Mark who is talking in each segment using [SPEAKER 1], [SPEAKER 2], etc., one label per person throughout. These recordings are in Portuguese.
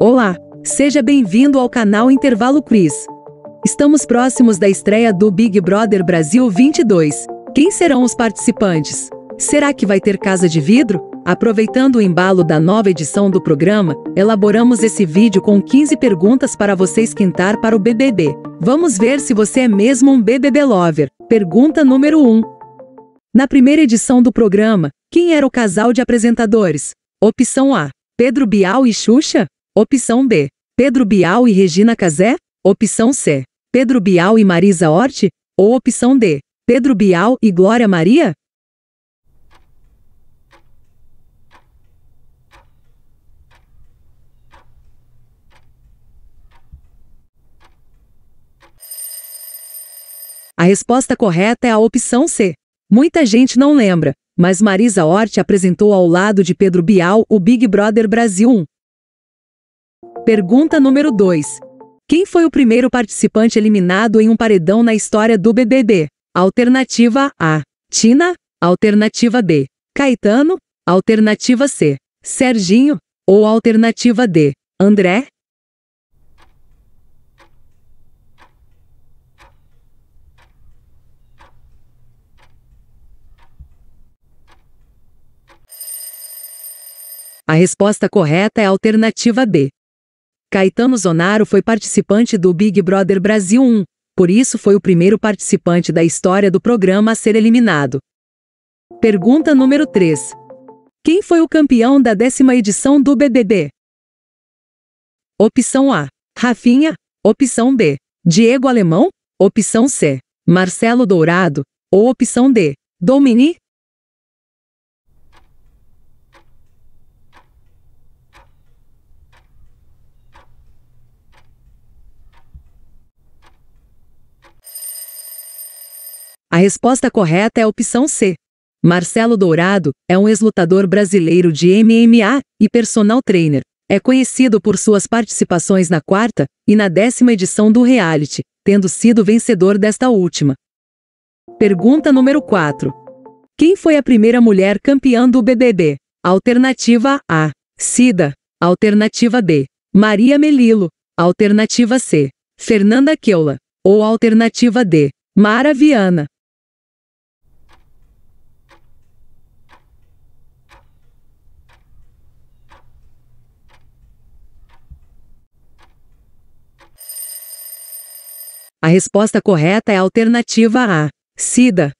[SPEAKER 1] Olá, seja bem-vindo ao canal Intervalo Quiz. Estamos próximos da estreia do Big Brother Brasil 22. Quem serão os participantes? Será que vai ter casa de vidro? Aproveitando o embalo da nova edição do programa, elaboramos esse vídeo com 15 perguntas para você esquentar para o BBB. Vamos ver se você é mesmo um BBB lover. Pergunta número 1. Na primeira edição do programa, quem era o casal de apresentadores? Opção A: Pedro Bial e Xuxa? Opção B. Pedro Bial e Regina Casé? Opção C. Pedro Bial e Marisa Hort? Ou opção D. Pedro Bial e Glória Maria? A resposta correta é a opção C. Muita gente não lembra, mas Marisa Hort apresentou ao lado de Pedro Bial o Big Brother Brasil 1. Pergunta número 2. Quem foi o primeiro participante eliminado em um paredão na história do BBB? Alternativa A. Tina. Alternativa D. Caetano. Alternativa C. Serginho. Ou alternativa D. André? A resposta correta é alternativa D. Caetano Zonaro foi participante do Big Brother Brasil 1, por isso foi o primeiro participante da história do programa a ser eliminado. Pergunta número 3. Quem foi o campeão da décima edição do BBB? Opção A. Rafinha. Opção B. Diego Alemão. Opção C. Marcelo Dourado. Ou opção D. Domini. A resposta correta é a opção C. Marcelo Dourado é um ex-lutador brasileiro de MMA e personal trainer. É conhecido por suas participações na quarta e na décima edição do reality, tendo sido vencedor desta última. Pergunta número 4. Quem foi a primeira mulher campeã do BBB? Alternativa A. Cida. Alternativa B. Maria Melilo. Alternativa C. Fernanda Keula. Ou alternativa D. Mara Viana. A resposta correta é a alternativa A, SIDA.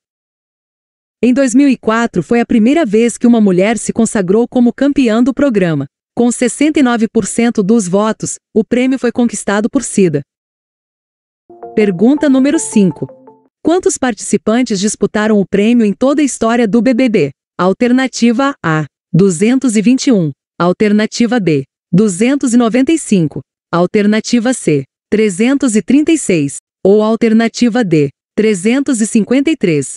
[SPEAKER 1] Em 2004 foi a primeira vez que uma mulher se consagrou como campeã do programa. Com 69% dos votos, o prêmio foi conquistado por SIDA. Pergunta número 5. Quantos participantes disputaram o prêmio em toda a história do BBB? Alternativa A: 221. Alternativa B: 295. Alternativa C: 336. Ou alternativa D, 353.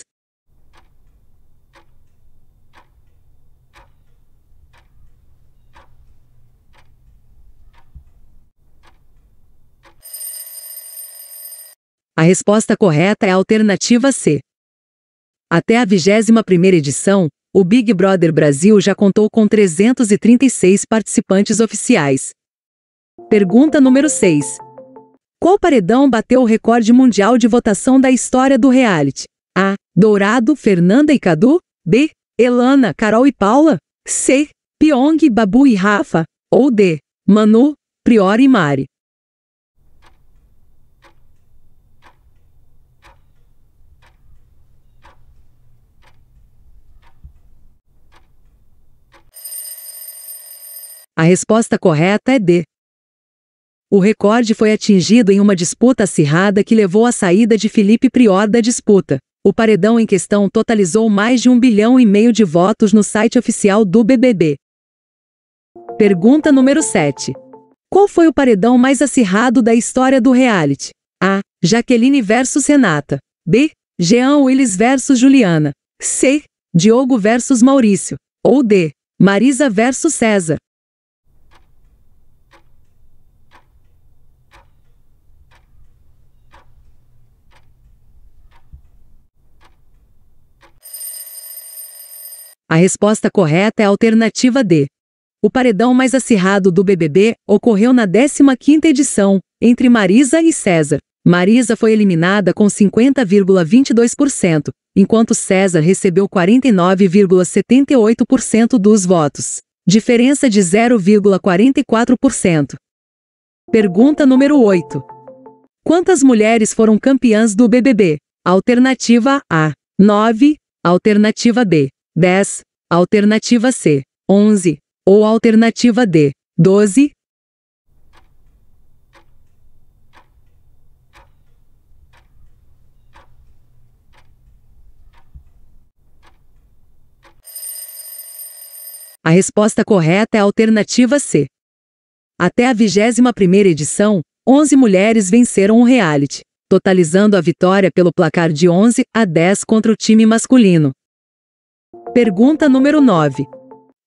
[SPEAKER 1] A resposta correta é a alternativa C. Até a 21ª edição, o Big Brother Brasil já contou com 336 participantes oficiais. Pergunta número 6. Qual paredão bateu o recorde mundial de votação da história do reality? A. Dourado, Fernanda e Cadu. B. Elana, Carol e Paula. C. Pyong, Babu e Rafa. Ou D. Manu, Priori e Mari. A resposta correta é D. O recorde foi atingido em uma disputa acirrada que levou à saída de Felipe Prior da disputa. O paredão em questão totalizou mais de um bilhão e meio de votos no site oficial do BBB. Pergunta número 7. Qual foi o paredão mais acirrado da história do reality? A. Jaqueline versus Renata. B. Jean Willis versus Juliana. C. Diogo versus Maurício. Ou D. Marisa versus César. A resposta correta é a alternativa D. O paredão mais acirrado do BBB ocorreu na 15ª edição, entre Marisa e César. Marisa foi eliminada com 50,22%, enquanto César recebeu 49,78% dos votos, diferença de 0,44%. Pergunta número 8. Quantas mulheres foram campeãs do BBB? Alternativa A: 9, alternativa B: 10, alternativa C, 11, ou alternativa D, 12? A resposta correta é a alternativa C. Até a 21ª edição, 11 mulheres venceram o reality, totalizando a vitória pelo placar de 11 a 10 contra o time masculino. Pergunta número 9.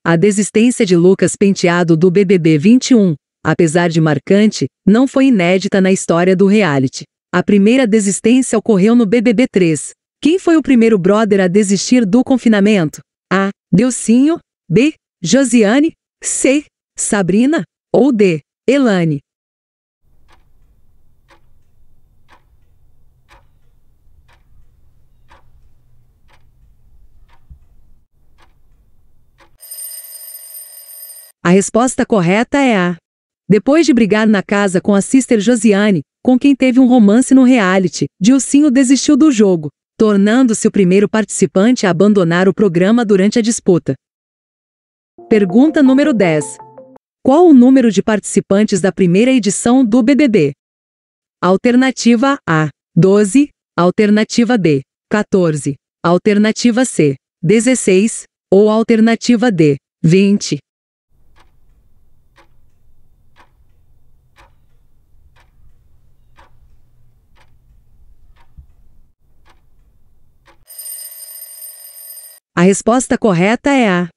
[SPEAKER 1] A desistência de Lucas Penteado do BBB 21, apesar de marcante, não foi inédita na história do reality. A primeira desistência ocorreu no BBB 3. Quem foi o primeiro brother a desistir do confinamento? A. Delcinho. B. Josiane. C. Sabrina. Ou D. Elane. A resposta correta é A. Depois de brigar na casa com a sister Josiane, com quem teve um romance no reality, Dilcinho desistiu do jogo, tornando-se o primeiro participante a abandonar o programa durante a disputa. Pergunta número 10. Qual o número de participantes da primeira edição do BBB? Alternativa A: 12. Alternativa B: 14. Alternativa C: 16. Ou alternativa D: 20. resposta correta é A.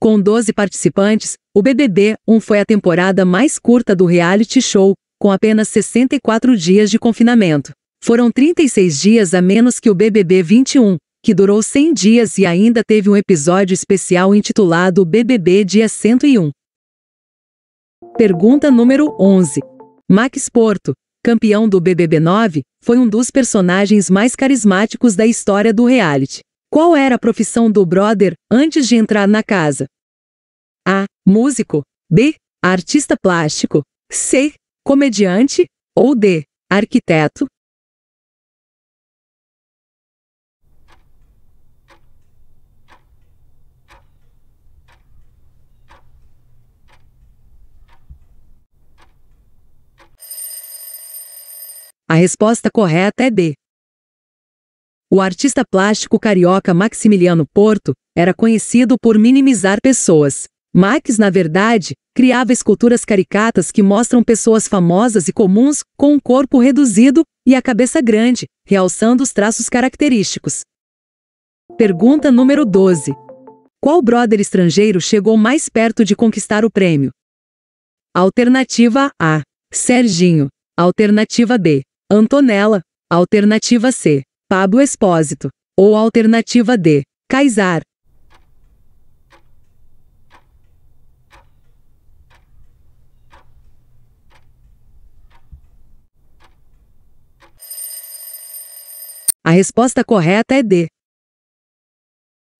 [SPEAKER 1] Com 12 participantes, o BBB 1 foi a temporada mais curta do reality show, com apenas 64 dias de confinamento. Foram 36 dias a menos que o BBB 21, que durou 100 dias e ainda teve um episódio especial intitulado BBB Dia 101. Pergunta número 11. Max Porto, campeão do BBB 9, foi um dos personagens mais carismáticos da história do reality. Qual era a profissão do brother antes de entrar na casa? A. Músico. B. Artista plástico. C. Comediante. Ou D. Arquiteto. A resposta correta é B. O artista plástico carioca Maximiliano Porto era conhecido por minimizar pessoas. Max, na verdade, criava esculturas caricatas que mostram pessoas famosas e comuns com o um corpo reduzido e a cabeça grande, realçando os traços característicos. Pergunta número 12. Qual brother estrangeiro chegou mais perto de conquistar o prêmio? Alternativa A: Serginho. Alternativa B: Antonella. Alternativa C: Pablo Espósito. Ou alternativa D. Kaysar. A resposta correta é D.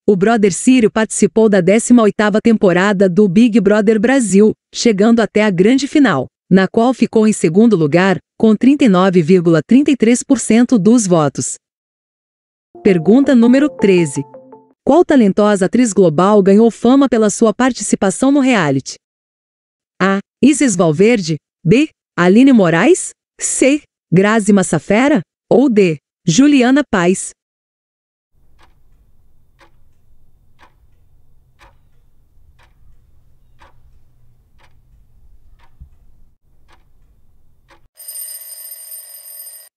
[SPEAKER 1] O brother Sírio participou da 18ª temporada do Big Brother Brasil, chegando até a grande final, na qual ficou em segundo lugar, com 39,33% dos votos. Pergunta número 13. Qual talentosa atriz global ganhou fama pela sua participação no reality? A. Isis Valverde. B. Aline Moraes. C. Grazi Massafera. Ou D. Juliana Paz.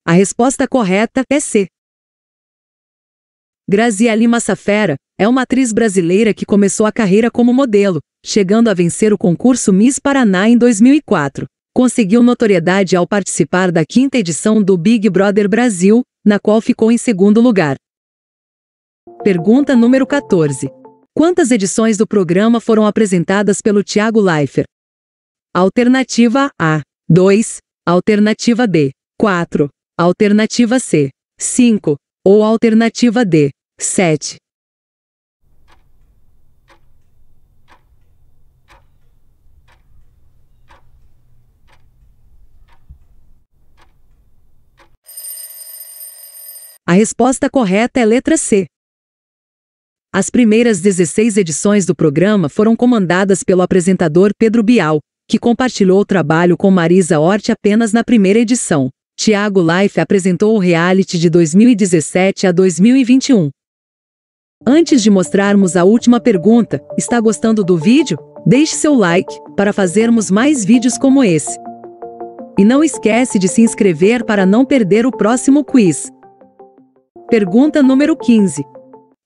[SPEAKER 1] A resposta correta é C. Graziele Massafera é uma atriz brasileira que começou a carreira como modelo, chegando a vencer o concurso Miss Paraná em 2004. Conseguiu notoriedade ao participar da quinta edição do Big Brother Brasil, na qual ficou em segundo lugar. Pergunta número 14. Quantas edições do programa foram apresentadas pelo Tiago Leifert? Alternativa A, 2. Alternativa D, 4. Alternativa C, 5. Ou alternativa D, 7. A resposta correta é letra C. As primeiras 16 edições do programa foram comandadas pelo apresentador Pedro Bial, que compartilhou o trabalho com Marisa Hort apenas na primeira edição. Tiago Life apresentou o reality de 2017 a 2021. Antes de mostrarmos a última pergunta, está gostando do vídeo? Deixe seu like para fazermos mais vídeos como esse. E não esquece de se inscrever para não perder o próximo quiz. Pergunta número 15.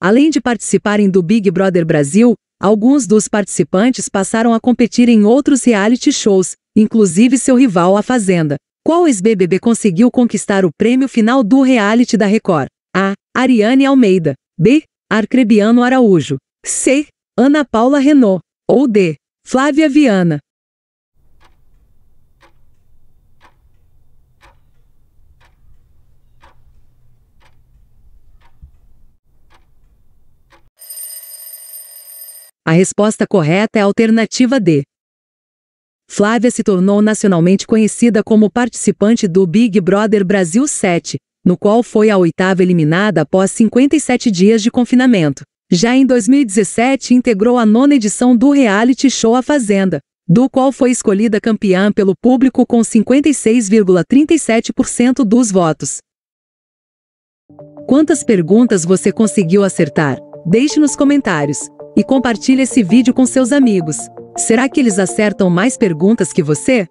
[SPEAKER 1] Além de participarem do Big Brother Brasil, alguns dos participantes passaram a competir em outros reality shows, inclusive seu rival A Fazenda. Qual ex-BBB conseguiu conquistar o prêmio final do reality da Record? A. Ariane Almeida. B. Arcrebiano Araújo. C. Ana Paula Renault. Ou D. Flávia Viana. A resposta correta é a alternativa D. Flávia se tornou nacionalmente conhecida como participante do Big Brother Brasil 7, no qual foi a oitava eliminada após 57 dias de confinamento. Já em 2017, integrou a nona edição do reality show A Fazenda, do qual foi escolhida campeã pelo público com 56,37% dos votos. Quantas perguntas você conseguiu acertar? Deixe nos comentários e compartilhe esse vídeo com seus amigos. Será que eles acertam mais perguntas que você?